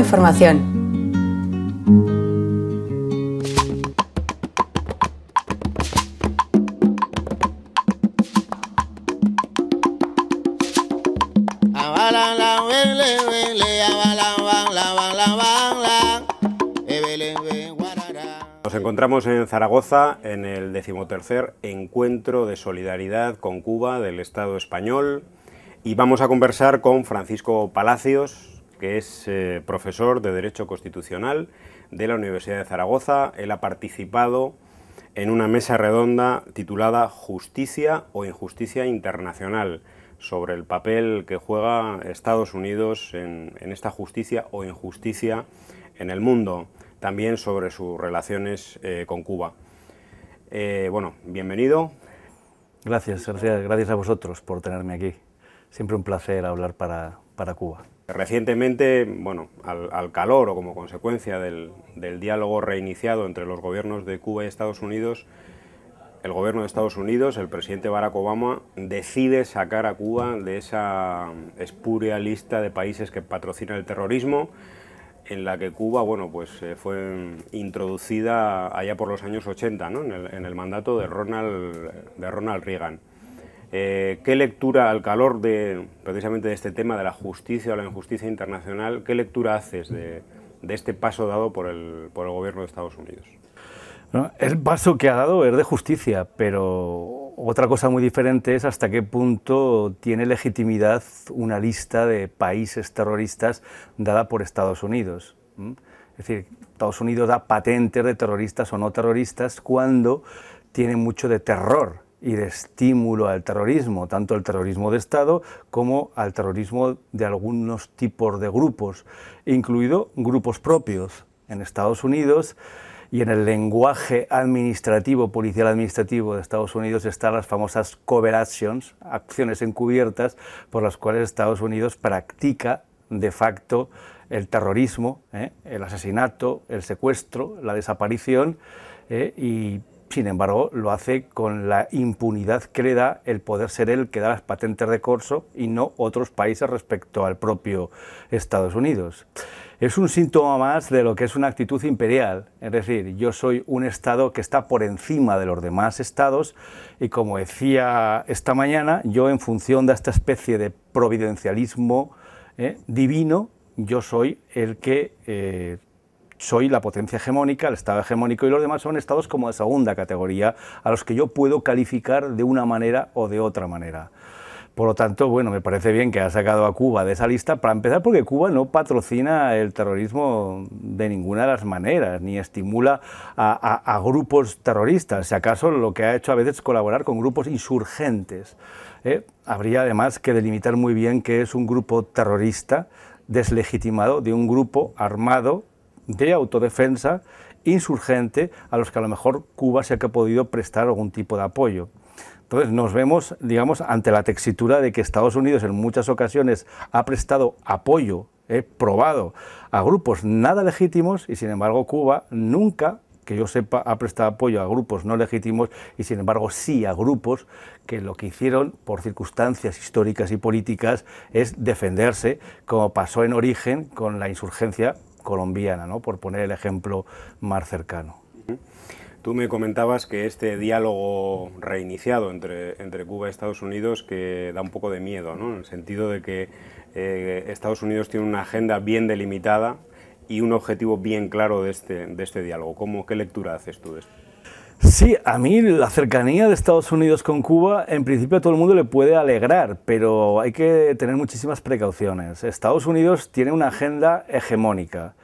información. Nos encontramos en Zaragoza en el decimotercer Encuentro de Solidaridad con Cuba del Estado Español y vamos a conversar con Francisco Palacios, que es eh, profesor de Derecho Constitucional de la Universidad de Zaragoza. Él ha participado en una mesa redonda titulada Justicia o Injusticia Internacional sobre el papel que juega Estados Unidos en, esta justicia o injusticia en el mundo, también sobre sus relaciones eh, con Cuba. Eh, bueno, bienvenido. gracias, gracias a vosotros por tenerme aquí. Siempre un placer hablar para, para Cuba. Recientemente, bueno, al, calor o como consecuencia del, diálogo reiniciado entre los gobiernos de Cuba y Estados Unidos, el gobierno de Estados Unidos, el presidente Barack Obama, decide sacar a Cuba de esa espuria lista de países que patrocinan el terrorismo, en la que Cuba, bueno, pues eh, fue introducida allá por los años 80, ¿no? en, el, mandato de Ronald, de Ronald Reagan. Eh, ¿Qué lectura, al calor de precisamente de este tema de la justicia o la injusticia internacional, qué lectura haces de, este paso dado por el, por el gobierno de Estados Unidos? el paso que ha dado es de justicia, pero otra cosa muy diferente es hasta qué punto tiene legitimidad una lista de países terroristas dada por Estados Unidos. Es decir, Estados Unidos da patentes de terroristas o no terroristas cuando tiene mucho de terror y de estímulo al terrorismo, tanto al terrorismo de Estado como al terrorismo de algunos tipos de grupos, incluido grupos propios en Estados Unidos. Y en el lenguaje administrativo, policial administrativo de Estados Unidos están las famosas cover actions, acciones encubiertas por las cuales Estados Unidos practica de facto el terrorismo, ¿eh? el asesinato, el secuestro, la desaparición ¿eh? y sin embargo, lo hace con la impunidad que le da el poder ser el que da las patentes de corso y no otros países respecto al propio Estados Unidos. Es un síntoma más de lo que es una actitud imperial, es decir, yo soy un Estado que está por encima de los demás Estados y como decía esta mañana, yo en función de esta especie de providencialismo eh, divino, yo soy el que eh, soy la potencia hegemónica, el Estado hegemónico y los demás son estados como de segunda categoría a los que yo puedo calificar de una manera o de otra manera. Por lo tanto, bueno, me parece bien que ha sacado a Cuba de esa lista, para empezar porque Cuba no patrocina el terrorismo de ninguna de las maneras, ni estimula a, grupos terroristas, si acaso lo que ha hecho a veces es colaborar con grupos insurgentes. ¿eh? Habría además que delimitar muy bien qué es un grupo terrorista deslegitimado de un grupo armado de autodefensa insurgente a los que a lo mejor Cuba se ha podido prestar algún tipo de apoyo. Entonces nos vemos, digamos, ante la textura de que Estados Unidos en muchas ocasiones ha prestado apoyo eh, probado a grupos nada legítimos y sin embargo Cuba nunca que yo sepa, ha prestado apoyo a grupos no legítimos y, sin embargo, sí a grupos que lo que hicieron por circunstancias históricas y políticas es defenderse, como pasó en origen con la insurgencia colombiana, ¿no? por poner el ejemplo más cercano. Tú me comentabas que este diálogo reiniciado entre, entre Cuba y Estados Unidos que da un poco de miedo, ¿no? en el sentido de que eh, Estados Unidos tiene una agenda bien delimitada y un objetivo bien claro de este, este diálogo. ¿Cómo, ¿Qué lectura haces tú de esto? Sí, a mí la cercanía de Estados Unidos con Cuba, en principio a todo el mundo le puede alegrar, pero hay que tener muchísimas precauciones. Estados Unidos tiene una agenda hegemónica.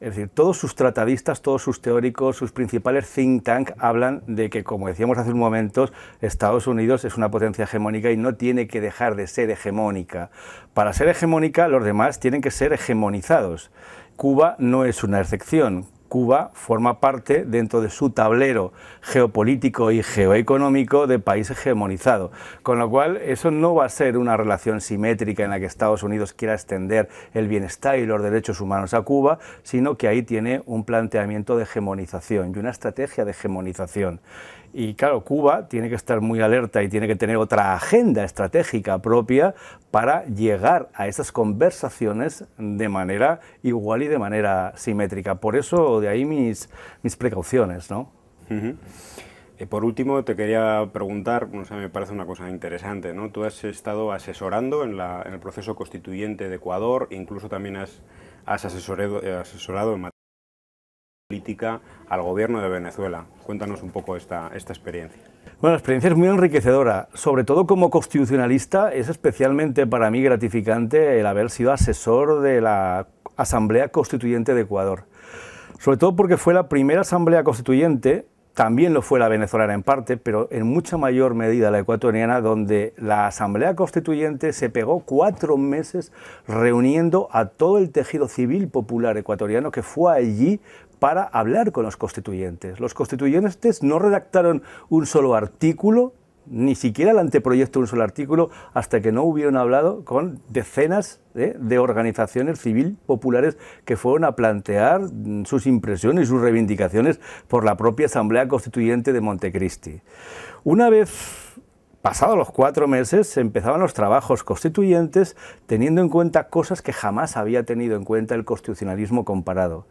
Es decir, todos sus tratadistas, todos sus teóricos, sus principales think tank hablan de que, como decíamos hace un momento, Estados Unidos es una potencia hegemónica y no tiene que dejar de ser hegemónica. Para ser hegemónica, los demás tienen que ser hegemonizados. Cuba no es una excepción. Cuba forma parte dentro de su tablero geopolítico y geoeconómico de país hegemonizado, con lo cual eso no va a ser una relación simétrica en la que Estados Unidos quiera extender el bienestar y los derechos humanos a Cuba, sino que ahí tiene un planteamiento de hegemonización y una estrategia de hegemonización. Y claro, Cuba tiene que estar muy alerta y tiene que tener otra agenda estratégica propia para llegar a esas conversaciones de manera igual y de manera simétrica. Por eso de ahí mis, mis precauciones, ¿no? Eh, por último, te quería preguntar, no sé, me parece una cosa interesante, ¿no? Tú has estado asesorando en, la, en el proceso constituyente de Ecuador, incluso también has, has asesorado, eh, asesorado en materia al gobierno de Venezuela. Cuéntanos un poco esta, esta experiencia. Bueno, la experiencia es muy enriquecedora. Sobre todo como constitucionalista es especialmente para mí gratificante el haber sido asesor de la Asamblea Constituyente de Ecuador. Sobre todo porque fue la primera Asamblea Constituyente también lo fue la venezolana en parte, pero en mucha mayor medida la ecuatoriana, donde la Asamblea Constituyente se pegó cuatro meses reuniendo a todo el tejido civil popular ecuatoriano que fue allí para hablar con los constituyentes. Los constituyentes no redactaron un solo artículo ni siquiera el anteproyecto de un solo artículo hasta que no hubieron hablado con decenas de organizaciones civil populares que fueron a plantear mm, sus impresiones y sus reivindicaciones por la propia Asamblea Constituyente de Montecristi. Una vez pasados los cuatro meses se empezaban los trabajos constituyentes teniendo en cuenta cosas que jamás había tenido en cuenta el constitucionalismo comparado.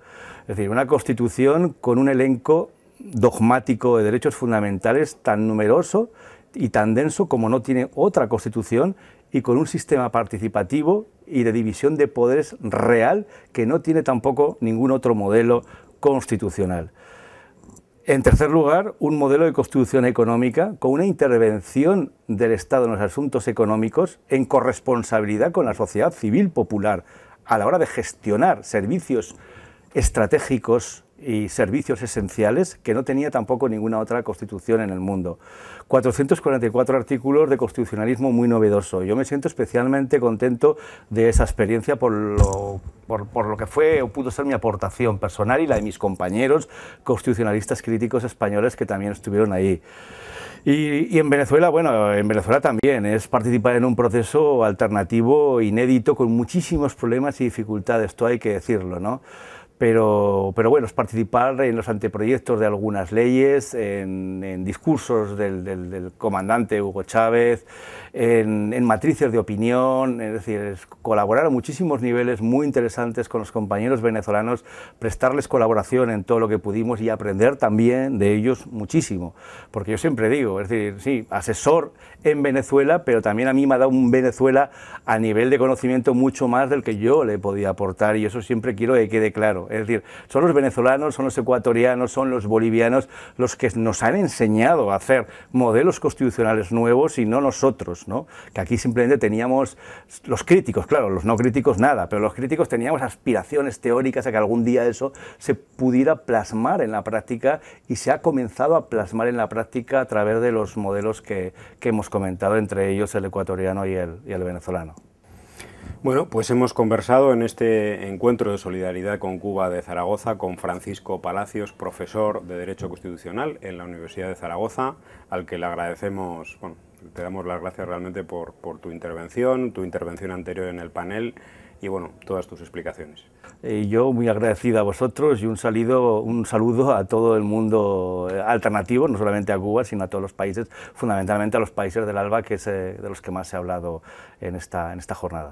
Es decir, una constitución con un elenco dogmático de derechos fundamentales tan numeroso y tan denso como no tiene otra constitución y con un sistema participativo y de división de poderes real que no tiene tampoco ningún otro modelo constitucional. En tercer lugar, un modelo de constitución económica con una intervención del Estado en los asuntos económicos en corresponsabilidad con la sociedad civil popular a la hora de gestionar servicios estratégicos y servicios esenciales que no tenía tampoco ninguna otra constitución en el mundo. 444 artículos de constitucionalismo muy novedoso. Yo me siento especialmente contento de esa experiencia por lo, por, lo que fue o pudo ser mi aportación personal y la de mis compañeros constitucionalistas críticos españoles que también estuvieron ahí. Y, y, en Venezuela, bueno, en Venezuela también es participar en un proceso alternativo, inédito, con muchísimos problemas y dificultades, esto hay que decirlo, ¿no? Pero, pero bueno, es participar en los anteproyectos de algunas leyes, en, discursos del comandante Hugo Chávez, en, matrices de opinión, es decir, colaborar a muchísimos niveles muy interesantes con los compañeros venezolanos, prestarles colaboración en todo lo que pudimos y aprender también de ellos muchísimo. Porque yo siempre digo, es decir, sí, asesor en Venezuela, pero también a mí me ha dado un Venezuela a nivel de conocimiento mucho más del que yo le podía aportar y eso siempre quiero que quede claro. Es decir, son los venezolanos, son los ecuatorianos, son los bolivianos los que nos han enseñado a hacer modelos constitucionales nuevos y no nosotros que aquí simplemente teníamos los críticos, claro, los no críticos nada, pero los críticos teníamos aspiraciones teóricas a que algún día eso se pudiera plasmar en la práctica y se ha comenzado a plasmar en la práctica a través de los modelos que, hemos comentado, entre ellos el ecuatoriano y el, venezolano. Bueno, pues hemos conversado en este encuentro de solidaridad con Cuba de Zaragoza con Francisco Palacios, profesor de Derecho Constitucional en la Universidad de Zaragoza, al que le agradecemos te damos las gracias realmente por, tu intervención, tu intervención anterior en el panel y bueno, todas tus explicaciones. Y eh, yo muy agradecida a vosotros y un, salido, un saludo a todo el mundo eh, alternativo, no solamente a Cuba, sino a todos los países, fundamentalmente a los países del ALBA, que es eh, de los que más se ha hablado en esta, en esta jornada.